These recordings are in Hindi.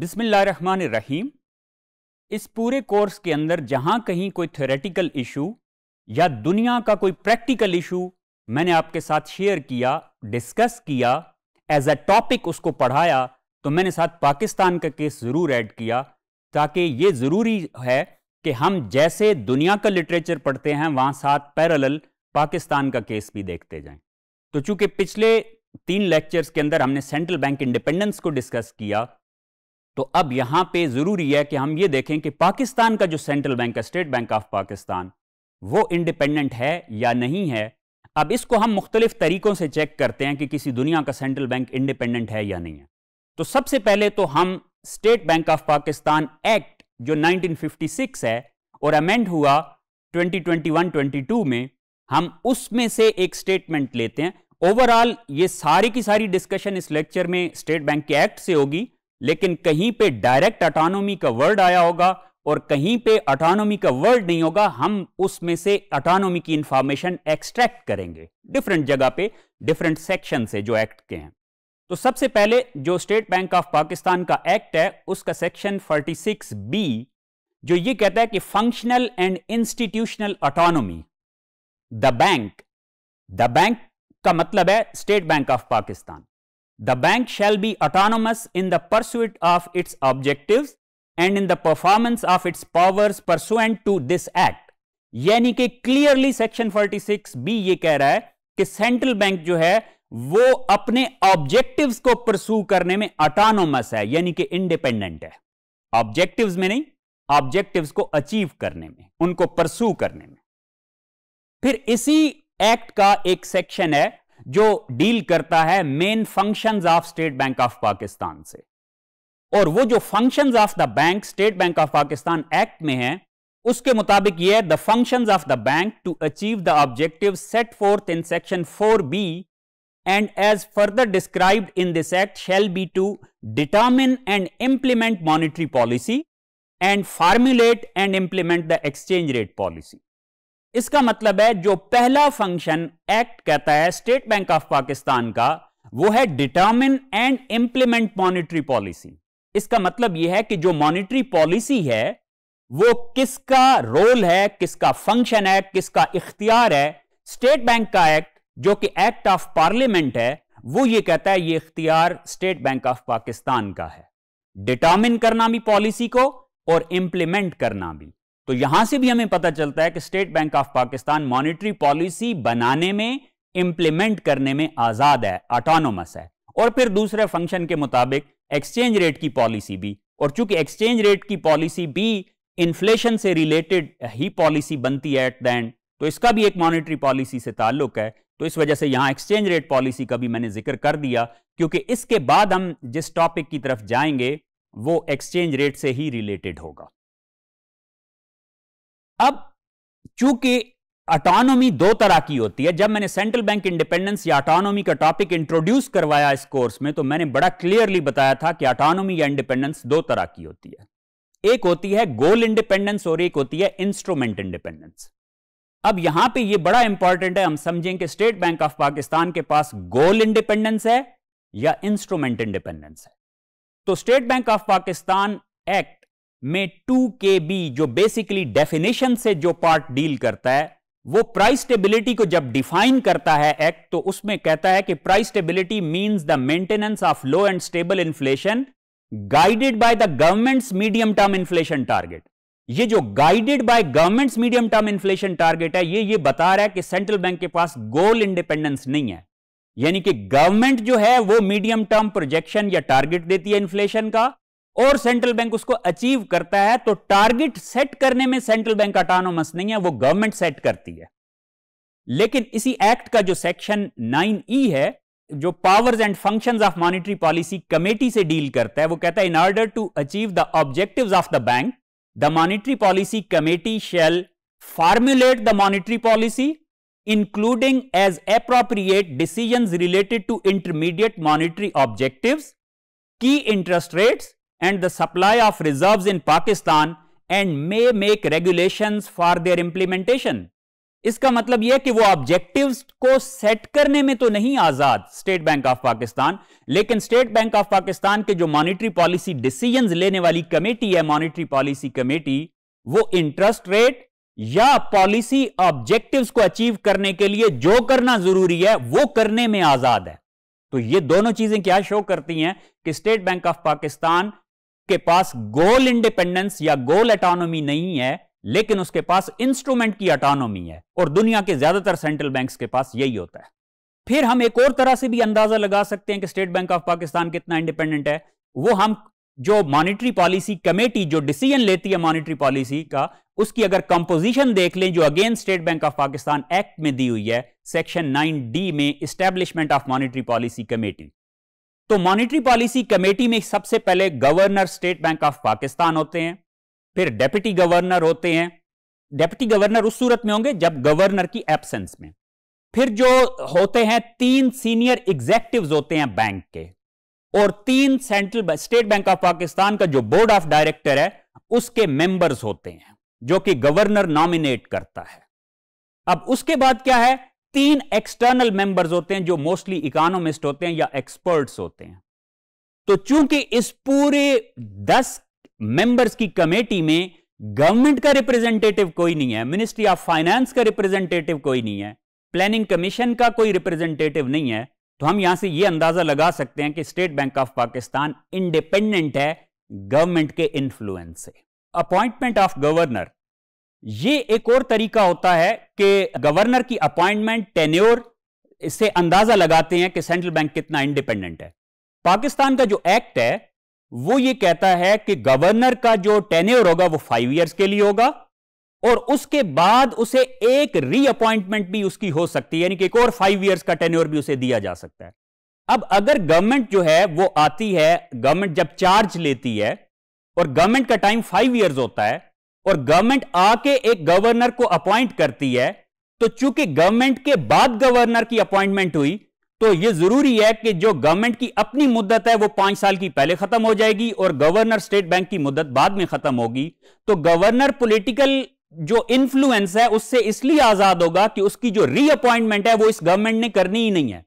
रहीम इस पूरे कोर्स के अंदर जहाँ कहीं कोई थ्योरेटिकल इशू या दुनिया का कोई प्रैक्टिकल इशू मैंने आपके साथ शेयर किया डिस्कस किया एज अ टॉपिक उसको पढ़ाया तो मैंने साथ पाकिस्तान का केस ज़रूर ऐड किया ताकि ये ज़रूरी है कि हम जैसे दुनिया का लिटरेचर पढ़ते हैं वहाँ साथ पैरल पाकिस्तान का केस भी देखते जाएं तो चूंकि पिछले तीन लेक्चर्स के अंदर हमने सेंट्रल बैंक इंडिपेंडेंस को डिस्कस किया तो अब यहां पे जरूरी है कि हम ये देखें कि पाकिस्तान का जो सेंट्रल बैंक है स्टेट बैंक ऑफ पाकिस्तान वो इंडिपेंडेंट है या नहीं है अब इसको हम मुख्तलिफ तरीकों से चेक करते हैं कि किसी दुनिया का सेंट्रल बैंक इंडिपेंडेंट है या नहीं है तो सबसे पहले तो हम state bank of Pakistan act जो 1956 है और अमेंड हुआ 2021-22 में हम उसमें से एक स्टेटमेंट लेते हैं ओवरऑल ये सारी की सारी डिस्कशन इस लेक्चर में स्टेट बैंक के एक्ट से होगी लेकिन कहीं पे डायरेक्ट अटानोमी का वर्ड आया होगा और कहीं पे अटानोमी का वर्ड नहीं होगा हम उसमें से अटानोमी की इंफॉर्मेशन एक्सट्रैक्ट करेंगे डिफरेंट जगह पे डिफरेंट सेक्शन से जो एक्ट के हैं तो सबसे पहले जो स्टेट बैंक ऑफ पाकिस्तान का एक्ट है उसका सेक्शन 46 बी जो ये कहता है कि functional and institutional autonomy the bank the bank का मतलब है state bank of Pakistan The bank shall be autonomous in the pursuit of its objectives and in the performance of its powers pursuant to this act. यानी कि clearly section forty six B ये कह रहा है कि सेंट्रल बैंक जो है वो अपने ऑब्जेक्टिव को परसू करने में ऑटोनोमस है यानी कि इंडिपेंडेंट है ऑब्जेक्टिव में नहीं ऑब्जेक्टिव को अचीव करने में उनको परसू करने में फिर इसी एक्ट का एक सेक्शन है जो डील करता है main function of state bank of Pakistan से और वो जो function of the bank state bank of Pakistan act में है उसके मुताबिक ये the function of the bank to achieve the objective set forth in section four B and as further described in this act shall be to determine and implement monetary policy and formulate and implement the exchange rate policy इसका मतलब है जो पहला फंक्शन एक्ट कहता है स्टेट बैंक ऑफ पाकिस्तान का वो है determine and implement monetary policy इसका मतलब यह है कि जो मॉनिटरी पॉलिसी है वो किसका रोल है किसका फंक्शन है किसका इख्तियार है स्टेट बैंक का एक्ट जो कि एक्ट ऑफ पार्लियामेंट है वो ये कहता है ये इख्तियार स्टेट बैंक ऑफ पाकिस्तान का है डिटर्मिन करना भी पॉलिसी को और इंप्लीमेंट करना भी तो यहां से भी हमें पता चलता है कि state bank of Pakistan monetary policy बनाने में इंप्लीमेंट करने में आजाद है ऑटोनोमस है और फिर दूसरे फंक्शन के मुताबिक एक्सचेंज रेट की पॉलिसी भी और चूंकि एक्सचेंज रेट की पॉलिसी भी इन्फ्लेशन से रिलेटेड ही पॉलिसी बनती है एट द एंड तो इसका भी एक मॉनिटरी पॉलिसी से ताल्लुक है तो इस वजह से यहां एक्सचेंज रेट पॉलिसी का भी मैंने जिक्र कर दिया क्योंकि इसके बाद हम जिस टॉपिक की तरफ जाएंगे वो एक्सचेंज रेट से ही रिलेटेड होगा अब चूंकि ऑटोनॉमी दो तरह की होती है जब मैंने सेंट्रल बैंक इंडिपेंडेंस या ऑटोनॉमी का टॉपिक इंट्रोड्यूस करवाया इस कोर्स में तो मैंने बड़ा क्लियरली बताया था कि ऑटोनॉमी या इंडिपेंडेंस दो तरह की होती है एक होती है गोल इंडिपेंडेंस और एक होती है इंस्ट्रूमेंट इंडिपेंडेंस अब यहां पे ये बड़ा इंपॉर्टेंट है हम समझें कि स्टेट बैंक ऑफ पाकिस्तान के पास गोल इंडिपेंडेंस है या इंस्ट्रूमेंट इंडिपेंडेंस है तो state bank of Pakistan act में 2kb जो बेसिकली डेफिनेशन से जो पार्ट डील करता है वो प्राइस स्टेबिलिटी को जब डिफाइन करता है एक्ट तो उसमें कहता है कि price stability means the maintenance of low and stable inflation guided by the government's medium term inflation target ये जो guided by government's medium term inflation target है ये ये बता रहा है कि सेंट्रल बैंक के पास गोल इंडिपेंडेंस नहीं है यानी कि गवर्नमेंट जो है वो मीडियम टर्म प्रोजेक्शन या टारगेट देती है इन्फ्लेशन का और सेंट्रल बैंक उसको अचीव करता है तो टारगेट सेट करने में सेंट्रल बैंक ऑटोनोमस नहीं है वो गवर्नमेंट सेट करती है लेकिन इसी एक्ट का जो सेक्शन नाइन ई है जो powers and functions of monetary policy committee से डील करता है वो कहता है in order to achieve the objective of the bank the monetary policy committee shall formulate the monetary policy including as appropriate decision related to intermediate monetary objective key interest rates and the supply of reserves in Pakistan and may make regulations for their implementation. इसका मतलब यह कि वो ऑब्जेक्टिव्स को सेट करने में तो नहीं आजाद स्टेट बैंक ऑफ पाकिस्तान लेकिन स्टेट बैंक ऑफ पाकिस्तान के जो मॉनिटरी पॉलिसी डिसीजंस लेने वाली कमेटी है मॉनिटरी पॉलिसी कमेटी वो इंटरेस्ट रेट या पॉलिसी ऑब्जेक्टिव्स को अचीव करने के लिए जो करना जरूरी है वो करने में आजाद है तो ये दोनों चीजें क्या शो करती हैं कि स्टेट बैंक ऑफ पाकिस्तान उसके पास गोल इंडिपेंडेंस या गोल अटोनोमी नहीं है लेकिन उसके पास इंस्ट्रूमेंट की अटोनोमी है और दुनिया के ज्यादातर सेंट्रल बैंक्स के पास यही होता है फिर हम एक और तरह से भी अंदाजा लगा सकते हैं कि स्टेट बैंक ऑफ पाकिस्तान कितना इंडिपेंडेंट है वो हम जो मॉनिटरी पॉलिसी कमेटी जो डिसीजन लेती है मॉनिटरी पॉलिसी का उसकी अगर कंपोजिशन देख लें जो again state bank of Pakistan act में दी हुई है सेक्शन 9 डी में establishment of monetary policy committee तो मॉनिटरी पॉलिसी कमेटी में सबसे पहले governor state bank of Pakistan होते हैं फिर डेप्यूटी गवर्नर होते हैं डेप्यूटी गवर्नर उस सूरत में होंगे जब गवर्नर की एबसेंस में फिर जो होते हैं तीन सीनियर एग्जेक्टिव होते हैं बैंक के और तीन central state bank of Pakistan का जो बोर्ड ऑफ डायरेक्टर है उसके मेंबर्स होते हैं जो कि गवर्नर नॉमिनेट करता है अब उसके बाद क्या है तीन एक्सटर्नल मेंबर्स होते हैं जो मोस्टली इकोनॉमिस्ट होते हैं या एक्सपर्ट्स होते हैं तो चूंकि इस पूरे दस मेंबर्स की कमेटी में गवर्नमेंट का रिप्रेजेंटेटिव कोई नहीं है मिनिस्ट्री ऑफ फाइनेंस का रिप्रेजेंटेटिव कोई नहीं है प्लानिंग कमीशन का कोई रिप्रेजेंटेटिव नहीं है तो हम यहां से यह अंदाजा लगा सकते हैं कि state bank of Pakistan independent है गवर्नमेंट के इन्फ्लुएंस से अपॉइंटमेंट ऑफ गवर्नर ये एक और तरीका होता है कि गवर्नर की अपॉइंटमेंट टेन्योर इससे अंदाजा लगाते हैं कि सेंट्रल बैंक कितना इंडिपेंडेंट है पाकिस्तान का जो एक्ट है वो ये कहता है कि गवर्नर का जो टेन्योर होगा वो फाइव ईयर्स के लिए होगा और उसके बाद उसे एक रीअपॉइंटमेंट भी उसकी हो सकती है यानी कि एक और फाइव ईयर्स का टेन्योर भी उसे दिया जा सकता है अब अगर गवर्नमेंट जो है वो आती है गवर्नमेंट जब चार्ज लेती है और गवर्नमेंट का टाइम फाइव ईयर्स होता है और गवर्नमेंट आके एक गवर्नर को अपॉइंट करती है तो चूंकि गवर्नमेंट के बाद गवर्नर की अपॉइंटमेंट हुई तो यह जरूरी है कि जो गवर्नमेंट की अपनी मुद्दत है वो पांच साल की पहले खत्म हो जाएगी और गवर्नर स्टेट बैंक की मुद्दत बाद में खत्म होगी तो गवर्नर पॉलिटिकल जो इन्फ्लुएंस है उससे इसलिए आजाद होगा कि उसकी जो रीअपॉइंटमेंट है वो इस गवर्नमेंट ने करनी ही नहीं है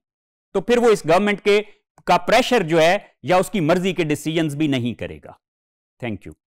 तो फिर वो इस गवर्नमेंट के का प्रेशर जो है या उसकी मर्जी के डिसीजंस भी नहीं करेगा थैंक यू